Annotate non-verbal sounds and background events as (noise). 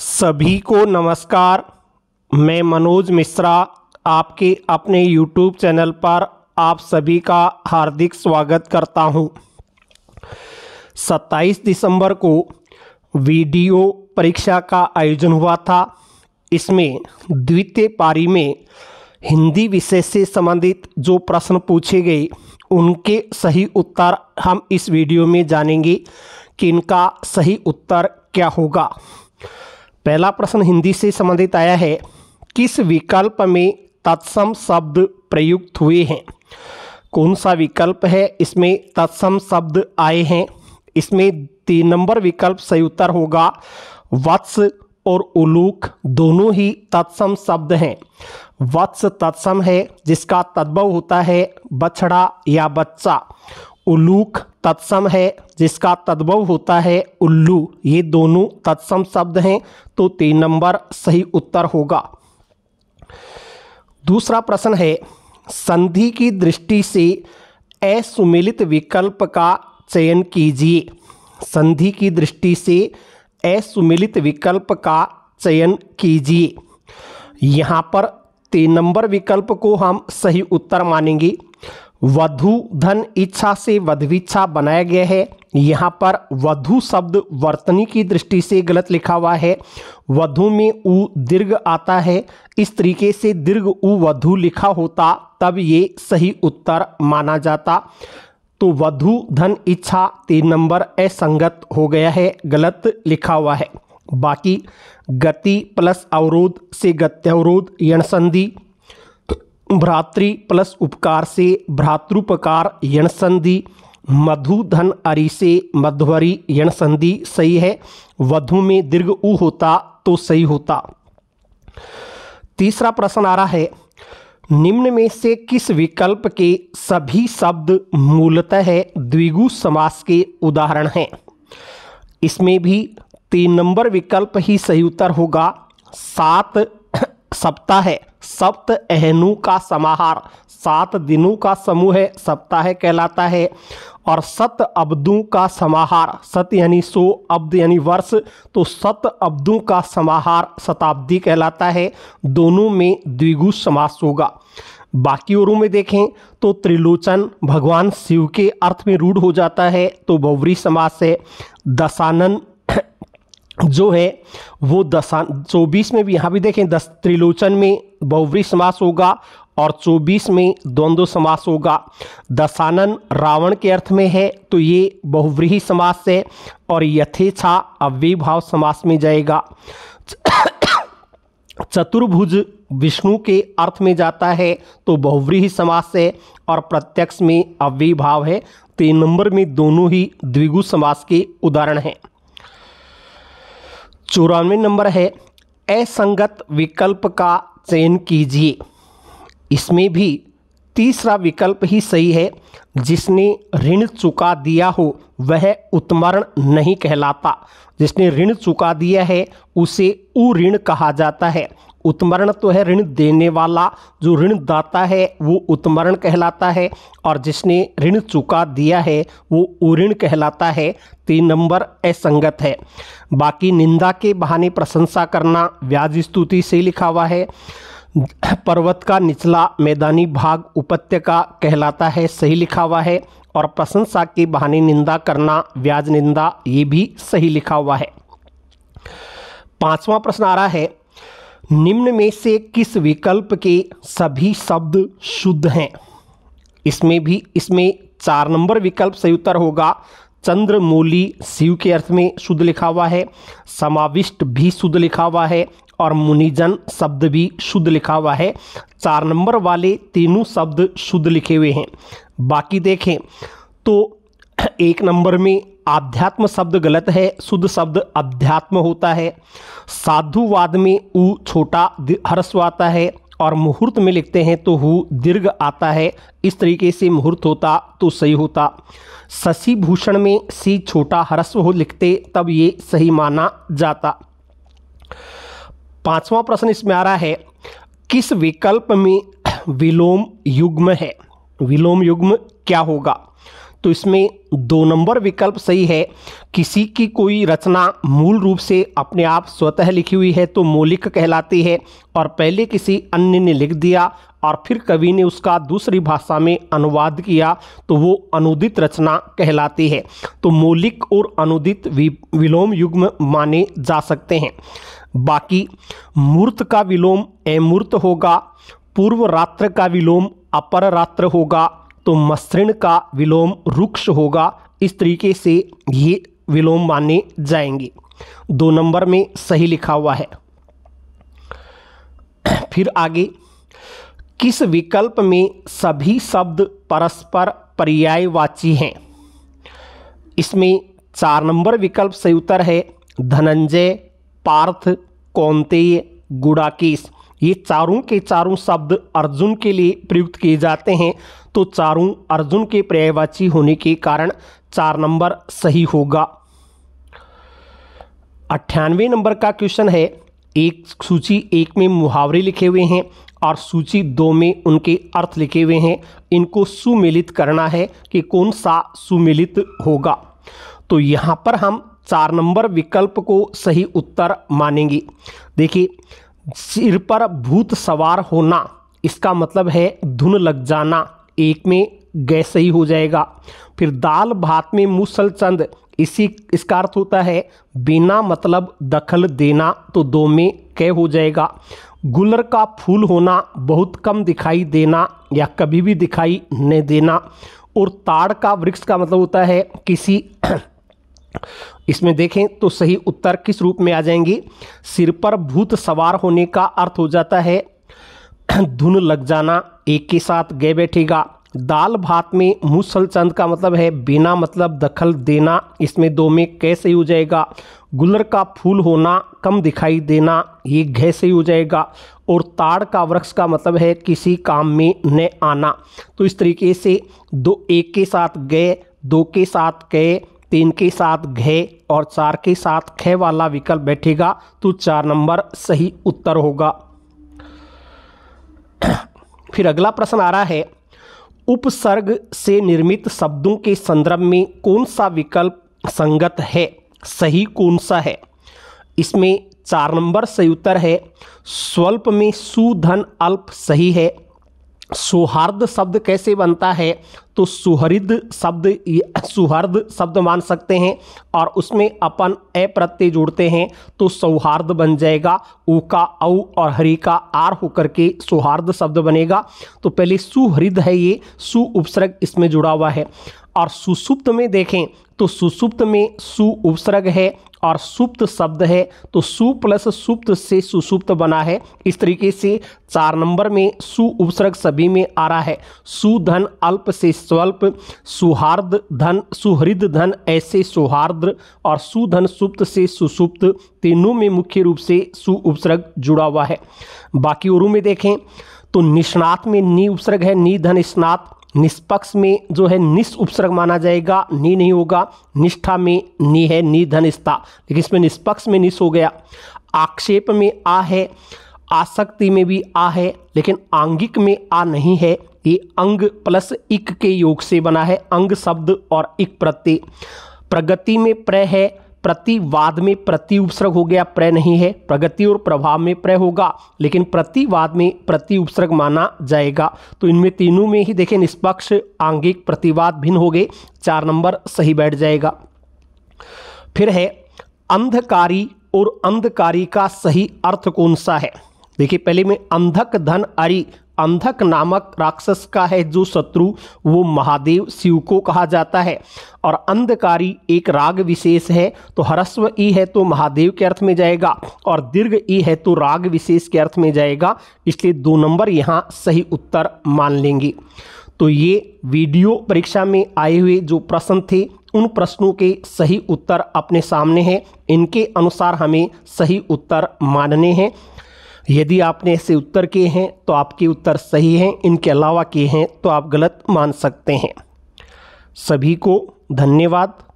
सभी को नमस्कार मैं मनोज मिश्रा आपके अपने YouTube चैनल पर आप सभी का हार्दिक स्वागत करता हूं। 27 दिसंबर को वीडियो परीक्षा का आयोजन हुआ था इसमें द्वितीय पारी में हिंदी विषय से संबंधित जो प्रश्न पूछे गए उनके सही उत्तर हम इस वीडियो में जानेंगे कि इनका सही उत्तर क्या होगा पहला प्रश्न हिंदी से संबंधित आया है किस विकल्प में तत्सम शब्द प्रयुक्त हुए हैं कौन सा विकल्प है इसमें तत्सम शब्द आए हैं इसमें तीन नंबर विकल्प सही उत्तर होगा वत्स और उलूक दोनों ही तत्सम शब्द हैं वत्स तत्सम है जिसका तद्भव होता है बछड़ा या बच्चा उलूक तत्सम है जिसका तद्भव होता है उल्लू ये दोनों तत्सम शब्द हैं तो तीन नंबर सही उत्तर होगा दूसरा प्रश्न है संधि की दृष्टि से असुमिलित विकल्प का चयन कीजिए संधि की दृष्टि से असुमिलित विकल्प का चयन कीजिए यहाँ पर तीन नंबर विकल्प को हम सही उत्तर मानेंगे वधु धन इच्छा से वधविच्छा बनाया गया है यहाँ पर वधु शब्द वर्तनी की दृष्टि से गलत लिखा हुआ है वधु में उ दीर्घ आता है इस तरीके से दीर्घ उ वधु लिखा होता तब ये सही उत्तर माना जाता तो वधु धन इच्छा तीन नंबर असंगत हो गया है गलत लिखा हुआ है बाकी गति प्लस अवरोध से गत्यवरोध यणसंधि भ्रातृ प्लस उपकार से भ्रातृपकार यण संधि मधुधन अरि से मध्वरी यण संधि सही है वधु में दीर्घ उ होता तो सही होता तीसरा प्रश्न आ रहा है निम्न में से किस विकल्प के सभी शब्द मूलतः है द्विगु समास के उदाहरण हैं इसमें भी तीन नंबर विकल्प ही सही उत्तर होगा सात सप्ताह है सप्त अहनु का समाहार सात दिनों का समूह है सप्ताह कहलाता है और सत अब्दों का समाहार सत यानी सो अब्द यानी वर्ष तो सत अब्दों का समाहार शताब्दी कहलाता है दोनों में द्विगु समास होगा बाकी औरों में देखें तो त्रिलोचन भगवान शिव के अर्थ में रूढ़ हो जाता है तो बौवरी समास है दशानन जो है वो दशान चौबीस में भी यहाँ भी देखें दस त्रिलोचन में बहुवी समास होगा और 24 में द्वंद्व समास होगा दशानन रावण के अर्थ में है तो ये बहुव्रीही समास है और यथेच्छा अव्यभाव समास में जाएगा चतुर्भुज विष्णु के अर्थ में जाता है तो बहुव्रीही समास है और प्रत्यक्ष में अव्यभाव है तीन तो नंबर में दोनों ही द्विगु समास के उदाहरण हैं चौरानवे नंबर है असंगत विकल्प का चयन कीजिए इसमें भी तीसरा विकल्प ही सही है जिसने ऋण चुका दिया हो वह उत्मरण नहीं कहलाता जिसने ऋण चुका दिया है उसे उऋण कहा जाता है उत्मरण तो है ऋण देने वाला जो ऋण दाता है वो उत्मरण कहलाता है और जिसने ऋण चुका दिया है वो उऋण कहलाता है तीन नंबर असंगत है बाकी निंदा के बहाने प्रशंसा करना व्याज स्तुति से लिखा हुआ है पर्वत का निचला मैदानी भाग उपत्यका कहलाता है सही लिखा हुआ है और प्रशंसा के बहाने निंदा करना व्याज निंदा ये भी सही लिखा हुआ है पांचवा प्रश्न आ रहा है निम्न में से किस विकल्प के सभी शब्द शुद्ध हैं इसमें भी इसमें चार नंबर विकल्प सही उत्तर होगा चंद्रमूली शिव के अर्थ में शुद्ध लिखा हुआ है समाविष्ट भी शुद्ध लिखा हुआ है और मुनिजन शब्द भी शुद्ध लिखा हुआ है चार नंबर वाले तीनों शब्द शुद्ध लिखे हुए हैं बाकी देखें तो एक नंबर में आध्यात्म शब्द गलत है शुद्ध शब्द अध्यात्म होता है साधुवाद में उ छोटा हर्स्व आता है और मुहूर्त में लिखते हैं तो हु दीर्घ आता है इस तरीके से मुहूर्त होता तो सही होता शशि भूषण में सी छोटा हरस्व हो लिखते तब ये सही माना जाता पांचवा प्रश्न इसमें आ रहा है किस विकल्प में विलोम युग्म है विलोम युग्म क्या होगा तो इसमें दो नंबर विकल्प सही है किसी की कोई रचना मूल रूप से अपने आप स्वतः लिखी हुई है तो मौलिक कहलाती है और पहले किसी अन्य ने लिख दिया और फिर कवि ने उसका दूसरी भाषा में अनुवाद किया तो वो अनुदित रचना कहलाती है तो मौलिक और अनुदित वि, विलोम युग्म माने जा सकते हैं बाकी मूर्त का विलोम अमूर्त होगा पूर्व रात्र का विलोम अपर रात्र होगा तो मसृण का विलोम रुक्ष होगा इस तरीके से ये विलोम माने जाएंगे दो नंबर में सही लिखा हुआ है फिर आगे किस विकल्प में सभी शब्द परस्पर पर्यायवाची हैं इसमें चार नंबर विकल्प सही उत्तर है धनंजय पार्थ कौंतेय गुड़ाकेश ये चारों के चारों शब्द अर्जुन के लिए प्रयुक्त किए जाते हैं तो चारों अर्जुन के पर्यायवाची होने के कारण चार नंबर सही होगा अट्ठानवे नंबर का क्वेश्चन है एक सूची एक में मुहावरे लिखे हुए हैं और सूची दो में उनके अर्थ लिखे हुए हैं इनको सुमिलित करना है कि कौन सा सुमिलित होगा तो यहाँ पर हम चार नंबर विकल्प को सही उत्तर मानेंगे देखिए सिर पर भूत सवार होना इसका मतलब है धुन लग जाना एक में गैस ही हो जाएगा फिर दाल भात में मुसल चंद इसी इसका अर्थ होता है बिना मतलब दखल देना तो दो में कह हो जाएगा गुलर का फूल होना बहुत कम दिखाई देना या कभी भी दिखाई न देना और ताड़ का वृक्ष का मतलब होता है किसी इसमें देखें तो सही उत्तर किस रूप में आ जाएंगे सिर पर भूत सवार होने का अर्थ हो जाता है (clears throat) धुन लग जाना एक के साथ गए बैठेगा दाल भात में मुसल चंद का मतलब है बिना मतलब दखल देना इसमें दो में कैसे हो जाएगा गुलर का फूल होना कम दिखाई देना ये घे से हो जाएगा और ताड़ का वृक्ष का मतलब है किसी काम में न आना तो इस तरीके से दो एक के साथ गए दो के साथ गए तीन के साथ घे और चार के साथ खे वाला विकल्प बैठेगा तो चार नंबर सही उत्तर होगा (clears throat) फिर अगला प्रश्न आ रहा है उपसर्ग से निर्मित शब्दों के संदर्भ में कौन सा विकल्प संगत है सही कौन सा है इसमें चार नंबर सही उत्तर है स्वल्प में सुधन अल्प सही है सौहार्द शब्द कैसे बनता है तो सुहृद शब्द सुहर्द शब्द मान सकते हैं और उसमें अपन ए प्रत्यय जोड़ते हैं तो सौहार्द बन जाएगा ऊ का औ और हरि का आर होकर के सौहार्द शब्द बनेगा तो पहले सुहृद है ये सु उपसर्ग इसमें जुड़ा हुआ है और सुसुप्त में देखें तो सुसुप्त में सु उपसर्ग है और सुप्त शब्द है तो सु प्लस सुप्त से सुसुप्त बना है इस तरीके से चार नंबर में सु उपसर्ग सभी में आ रहा है सुधन अल्प से स्वल्प सुहार्द धन सुहृद धन ऐसे सुहार्द और सुधन सुप्त से सुसुप्त तीनों में मुख्य रूप से सु उपसर्ग जुड़ा हुआ है बाकी उरु में देखें तो निष्णात में नी उपसर्ग है नी धन स्नात निष्पक्ष में जो है निस उपसर्ग माना जाएगा नी नहीं होगा निष्ठा में नी है नी धन स्था लेकिन इसमें निष्पक्ष में निस हो गया आक्षेप में आ है आसक्ति में भी आ है लेकिन आंगिक में आ नहीं है ये अंग प्लस इक के योग से बना है अंग शब्द और इक प्रत्यय प्रगति में प्र है प्रतिवाद में प्रति उपसर्ग हो गया प्र नहीं है प्रगति और प्रभाव में प्र होगा लेकिन प्रतिवाद में प्रति उपसर्ग माना जाएगा तो इनमें तीनों में ही देखें निष्पक्ष आंगिक प्रतिवाद भिन्न हो गए चार नंबर सही बैठ जाएगा फिर है अंधकारी और अंधकारी का सही अर्थ कौन सा है देखिए पहले में अंधक धन अरि अंधक नामक राक्षस का है जो शत्रु वो महादेव शिव को कहा जाता है और अंधकारी एक राग विशेष है तो हरस्व ई है तो महादेव के अर्थ में जाएगा और दीर्घ ई है तो राग विशेष के अर्थ में जाएगा इसलिए दो नंबर यहाँ सही उत्तर मान लेंगे तो ये वीडियो परीक्षा में आए हुए जो प्रश्न थे उन प्रश्नों के सही उत्तर अपने सामने हैं इनके अनुसार हमें सही उत्तर मानने हैं यदि आपने ऐसे उत्तर किए हैं तो आपके उत्तर सही हैं इनके अलावा किए हैं तो आप गलत मान सकते हैं सभी को धन्यवाद